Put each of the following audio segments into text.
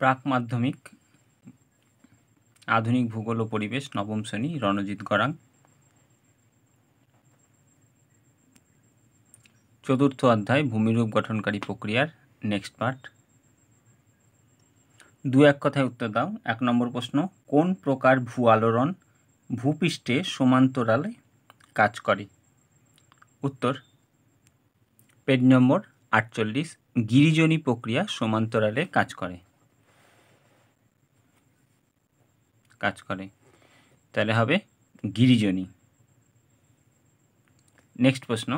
প্রাক মাধ্যমিক আধুনিক ভূগোল ও পরিবেশ নবম শ্রেণী রণজিৎ গরাং চতুর্থ অধ্যায় ভূমিরূপ গঠনকারী প্রক্রিয়ার নেক্সট পার্ট দু এক কথায় উত্তর দাও এক নম্বর প্রশ্ন কোন প্রকার ভূ আলোড়ন ভূপৃষ্ঠে সমান্তরালে কাজ করে উত্তর পেজ নম্বর আটচল্লিশ গিরিজনী প্রক্রিয়া সমান্তরালে কাজ করে কাজ করে তাহলে হবে গিরিজনী নেক্সট প্রশ্ন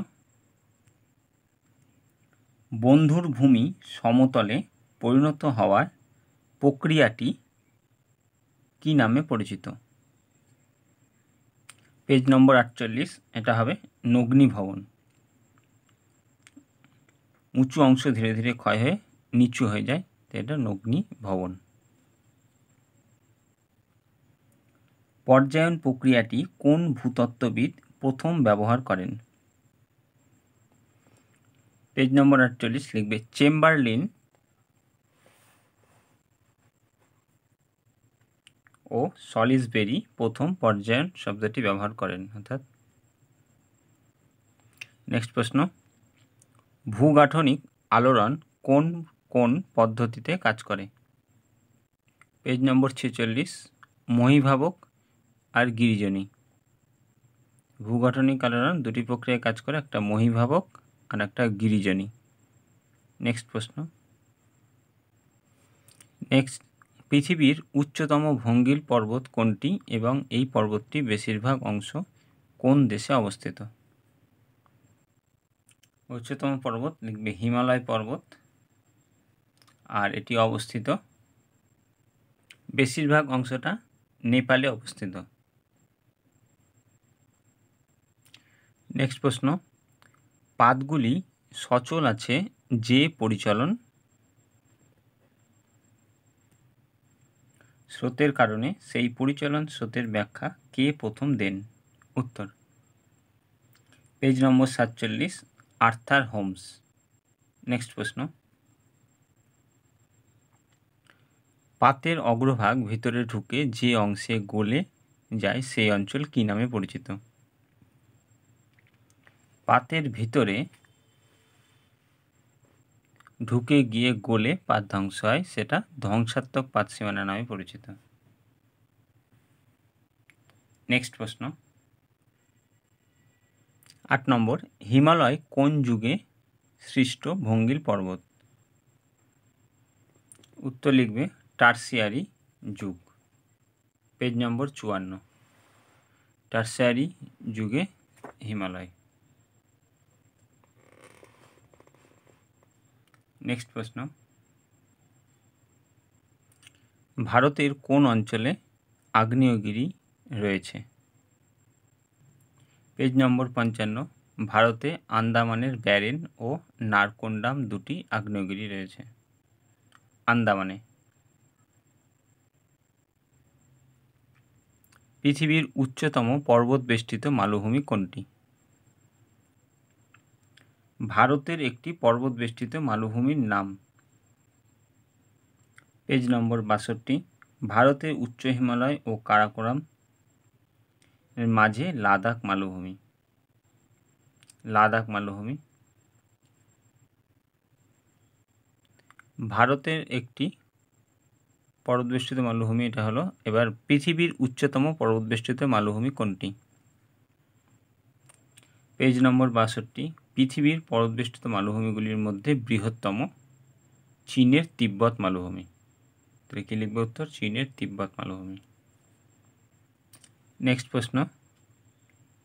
বন্ধুর ভূমি সমতলে পরিণত হওয়ার প্রক্রিয়াটি কি নামে পরিচিত পেজ নম্বর আটচল্লিশ এটা হবে নগ্নি ভবন উঁচু অংশ ধীরে ধীরে ক্ষয় হয়ে নিচু হয়ে যায় তো এটা নগ্নি ভবন পর্যায়ন প্রক্রিয়াটি কোন ভূতত্ত্ববিদ প্রথম ব্যবহার করেন পেজ নম্বর আটচল্লিশ লিখবে চেম্বারলিন ও সলিসবেরি প্রথম পর্যায়ন শব্দটি ব্যবহার করেন অর্থাৎ নেক্সট প্রশ্ন ভূগাঠনিক আলোড়ন কোন কোন পদ্ধতিতে কাজ করে পেজ নম্বর ছেচল্লিশ মহিভাবক আর গিরিজনী ভূগঠনিক আলোড়ন দুটি প্রক্রিয়ায় কাজ করে একটা মহিভাবক আর একটা গিরিজনী নেক্সট প্রশ্ন নেক্সট পৃথিবীর উচ্চতম ভঙ্গিল পর্বত কোনটি এবং এই পর্বতটি বেশিরভাগ অংশ কোন দেশে অবস্থিত উচ্চতম পর্বত লিখবে হিমালয় পর্বত আর এটি অবস্থিত বেশিরভাগ অংশটা নেপালে অবস্থিত নেক্সট প্রশ্ন পাতগুলি সচল আছে যে পরিচালন স্রোতের কারণে সেই পরিচালন স্রোতের ব্যাখ্যা কে প্রথম দেন উত্তর পেজ নম্বর সাতচল্লিশ আর্থার হোমস নেক্সট প্রশ্ন পাতের অগ্রভাগ ভিতরে ঢুকে যে অংশে গলে যায় সেই অঞ্চল কী নামে পরিচিত পাতের ভিতরে ঢুকে গিয়ে গোলে পাত ধ্বংস হয় সেটা ধ্বংসাত্মক পাত সীমানা নামে পরিচিত নেক্সট প্রশ্ন আট নম্বর হিমালয় কোন যুগে সৃষ্ট ভঙ্গিল পর্বত উত্তর লিখবে টার্সিয়ারি যুগ পেজ নম্বর চুয়ান্ন টার্সিয়ারি যুগে হিমালয় নেক্সট প্রশ্ন ভারতের কোন অঞ্চলে আগ্নেয়গিরি রয়েছে পেজ নম্বর পঞ্চান্ন ভারতে আন্দামানের ব্যারেন ও নারকোন্ডাম দুটি আগ্নেয়গিরি রয়েছে আন্দামানে পৃথিবীর উচ্চতম পর্বতবেষ্টিত মালভূমি কোনটি ভারতের একটি পর্বতবেষ্টিত মালভূমির নাম পেজ নম্বর বাষট্টি ভারতের উচ্চ হিমালয় ও কারাকোরাম এর মাঝে লাদাখ মালভূমি লাদাখ মালভূমি ভারতের একটি পর্বতবেষ্টিত মালভূমি এটা হলো এবার পৃথিবীর উচ্চতম পর্বতবেষ্টিত মালভূমি কোনটি পেজ নম্বর বাষট্টি পৃথিবীর পরদবেষ্টিত মালভূমিগুলির মধ্যে বৃহত্তম চীনের তিব্বত মালভূমি তাহলে কী লিখবে উত্তর চীনের তিব্বত মালভূমি নেক্সট প্রশ্ন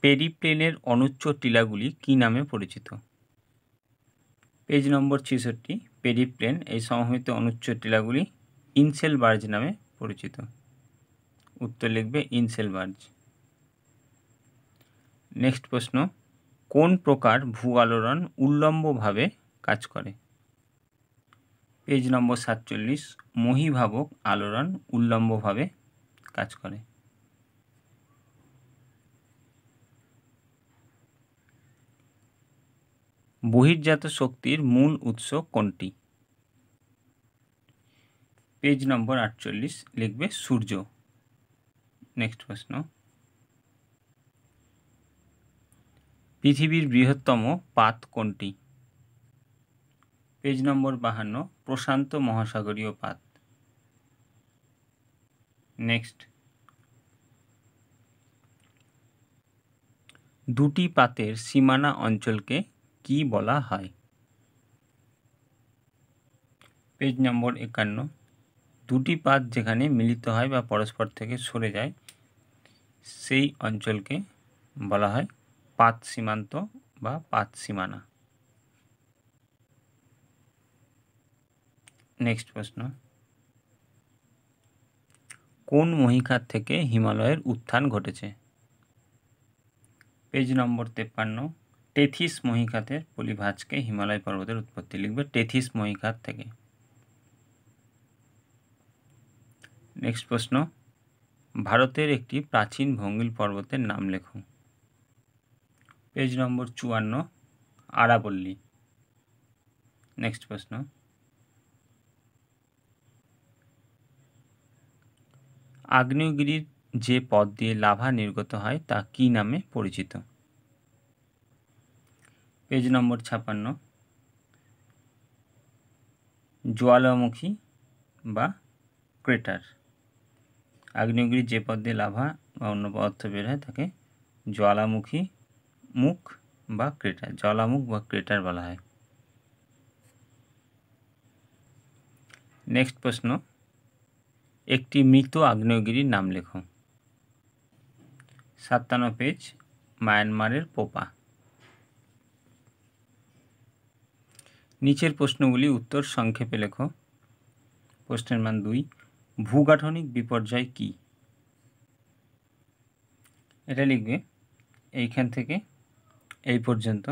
পেরিপ্লেনের অনুচ্চ টিলাগুলি কী নামে পরিচিত পেজ নম্বর ছেষট্টি পেরিপ্লেন এই সমহিত অনুচ্চ টিলাগুলি ইনসেল বার্জ নামে পরিচিত উত্তর লিখবে ইনসেল বার্জ নেক্সট প্রশ্ন কোন প্রকার ভূ আলোড়ন উল্লম্বভাবে কাজ করে পেজ নম্বর সাতচল্লিশ মহিভাবক আলোড়ন উল্লম্বভাবে কাজ করে বহির্জাত শক্তির মূল উৎস কোনটি পেজ নম্বর আটচল্লিশ লিখবে সূর্য নেক্সট প্রশ্ন পৃথিবীর বৃহত্তম পাত কোনটি পেজ নম্বর বাহান্ন প্রশান্ত মহাসাগরীয় পাত নেক্সট দুটি পাতের সীমানা অঞ্চলকে কি বলা হয় পেজ নম্বর একান্ন দুটি পাত যেখানে মিলিত হয় বা পরস্পর থেকে সরে যায় সেই অঞ্চলকে বলা হয় পাঁচ সীমান্ত বা পাঁচ সীমানা নেক্সট প্রশ্ন কোন মহিকার থেকে হিমালয়ের উত্থান ঘটেছে পেজ নম্বর তেপ্পান্ন টেথিস মহিকাতের পলিভাজকে হিমালয় পর্বতের উৎপত্তি লিখবে টেথিস মহিকার থেকে নেক্সট প্রশ্ন ভারতের একটি প্রাচীন ভঙ্গিল পর্বতের নাম লেখুন পেজ নম্বর চুয়ান্ন আরাবল্লী নেক্সট প্রশ্ন আগ্নেয়গিরির যে পদ দিয়ে লাভা নির্গত হয় তা কি নামে পরিচিত পেজ নম্বর ছাপান্ন জোয়ালামুখী বা ক্রেটার আগ্নেয়গিরির যে পদ দিয়ে লাভা বা অন্য পদার্থ বের হয় তাকে জ্বালামুখী মুখ বা ক্রেটার জলামুখ বা ক্রেটার বলা হয় নেক্সট প্রশ্ন একটি মৃত আগ্নেয়গিরির নাম লেখো সাতান্ন পেজ মায়ানমারের পোপা নিচের প্রশ্নগুলি উত্তর সংক্ষেপে লেখো প্রশ্নের মান দুই ভূগাঠনিক বিপর্যয় কি এটা লিখবে এইখান থেকে এই পর্যন্ত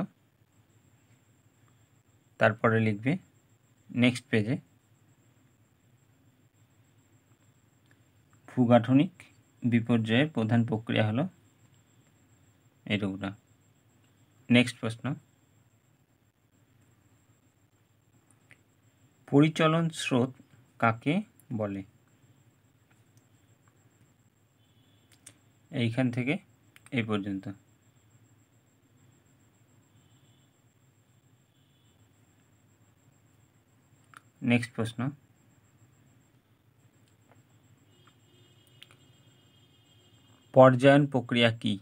তারপরে লিখবে নেক্সট পেজে ভূগাঠনিক বিপর্যয়ের প্রধান প্রক্রিয়া হলো রোগটা নেক্সট প্রশ্ন পরিচলন স্রোত কাকে বলে এইখান থেকে এই পর্যন্ত নেক্সট প্রশ্ন পর্যায়ন প্রক্রিয়া কি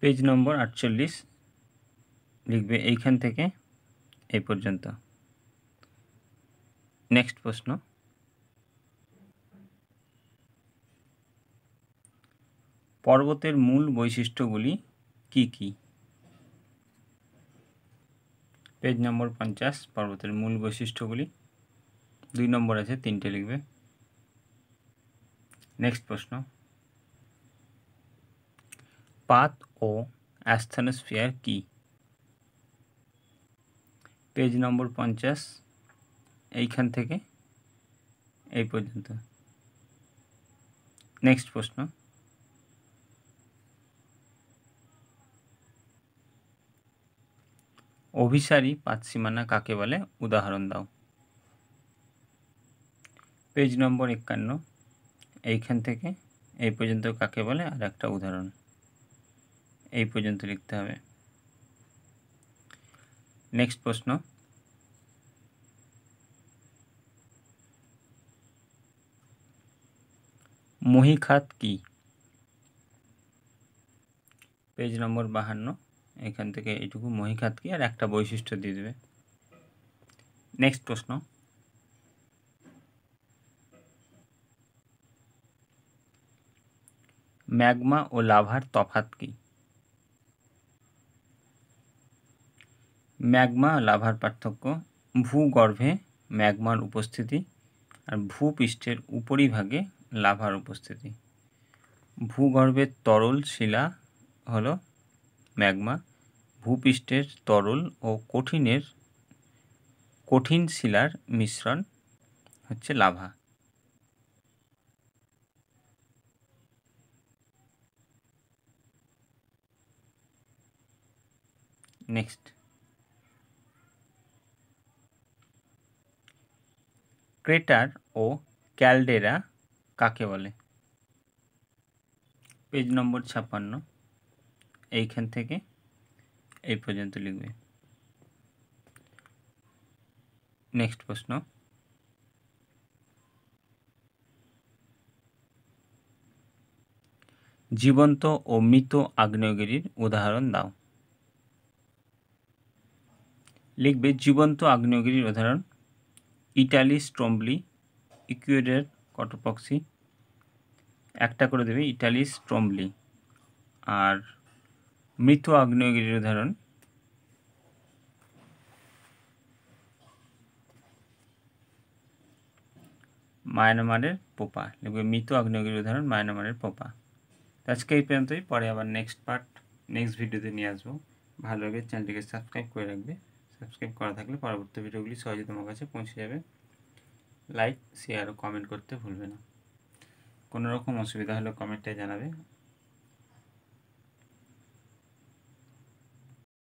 পেজ নম্বর আটচল্লিশ লিখবে এইখান থেকে এই পর্যন্ত নেক্সট প্রশ্ন পর্বতের মূল বৈশিষ্ট্যগুলি কি কী পেজ নম্বর পঞ্চাশ পর্বতের মূল বৈশিষ্ট্যগুলি দুই নম্বর আছে তিনটে লিখবে নেক্সট প্রশ্ন পাত ও অ্যাস্থানোস্ফিয়ার কি পেজ নম্বর পঞ্চাশ এইখান থেকে এই পর্যন্ত নেক্সট প্রশ্ন অভিসারী পাতসীমানা কাকে বলে উদাহরণ দাও পেজ নম্বর একান্ন এইখান থেকে এই পর্যন্ত কাকে বলে আর একটা উদাহরণ এই পর্যন্ত লিখতে হবে নেক্সট প্রশ্ন মহিখাত কি পেজ নম্বর বাহান্ন এখান থেকে এটুকু মহিখাতকে আর একটা বৈশিষ্ট্য দিয়ে দেবে নেক্সট প্রশ্ন ম্যাগমা ও লাভার তফাত কি ম্যাগমা লাভার পার্থক্য ভূগর্ভে ম্যাগমার উপস্থিতি আর ভূপৃষ্ঠের উপরিভাগে লাভার উপস্থিতি ভূগর্ভের তরল শিলা হলো ম্যাগমা ভূপৃষ্ঠের তরল ও কঠিনের কঠিন শিলার মিশ্রণ হচ্ছে লাভা নেক্সট ক্রেটার ও ক্যালডেরা কাকে বলে পেজ নম্বর ছাপ্পান্ন এইখান থেকে এই পর্যন্ত লিখবে নেক্সট প্রশ্ন জীবন্ত ও মৃত আগ্নেয়গিরির উদাহরণ দাও লিখবে জীবন্ত আগ্নেয়গিরির উদাহরণ ইটালি স্ট্রম্বলি ইকুয়েডের কটোপক্সি একটা করে দেবে ইটালি স্ট্রম্বলি আর মৃত আগ্নেয়গিরির উদাহরণ মায়ানমারের পোপা লিখবে মৃত আগ্নেয়গিরির উদাহরণ মায়ানমারের পোপা আজকে এই পর্যন্তই পরে আবার নেক্সট পার্ট নেক্সট ভিডিওতে নিয়ে আসবো ভালো লাগে চ্যানেলটিকে সাবস্ক্রাইব করে রাখবে সাবস্ক্রাইব করা থাকলে পরবর্তী ভিডিওগুলি সহজে তোমার কাছে পৌঁছে যাবে লাইক শেয়ার ও কমেন্ট করতে ভুলবে না কোনো রকম অসুবিধা হলে কমেন্টটাই জানাবে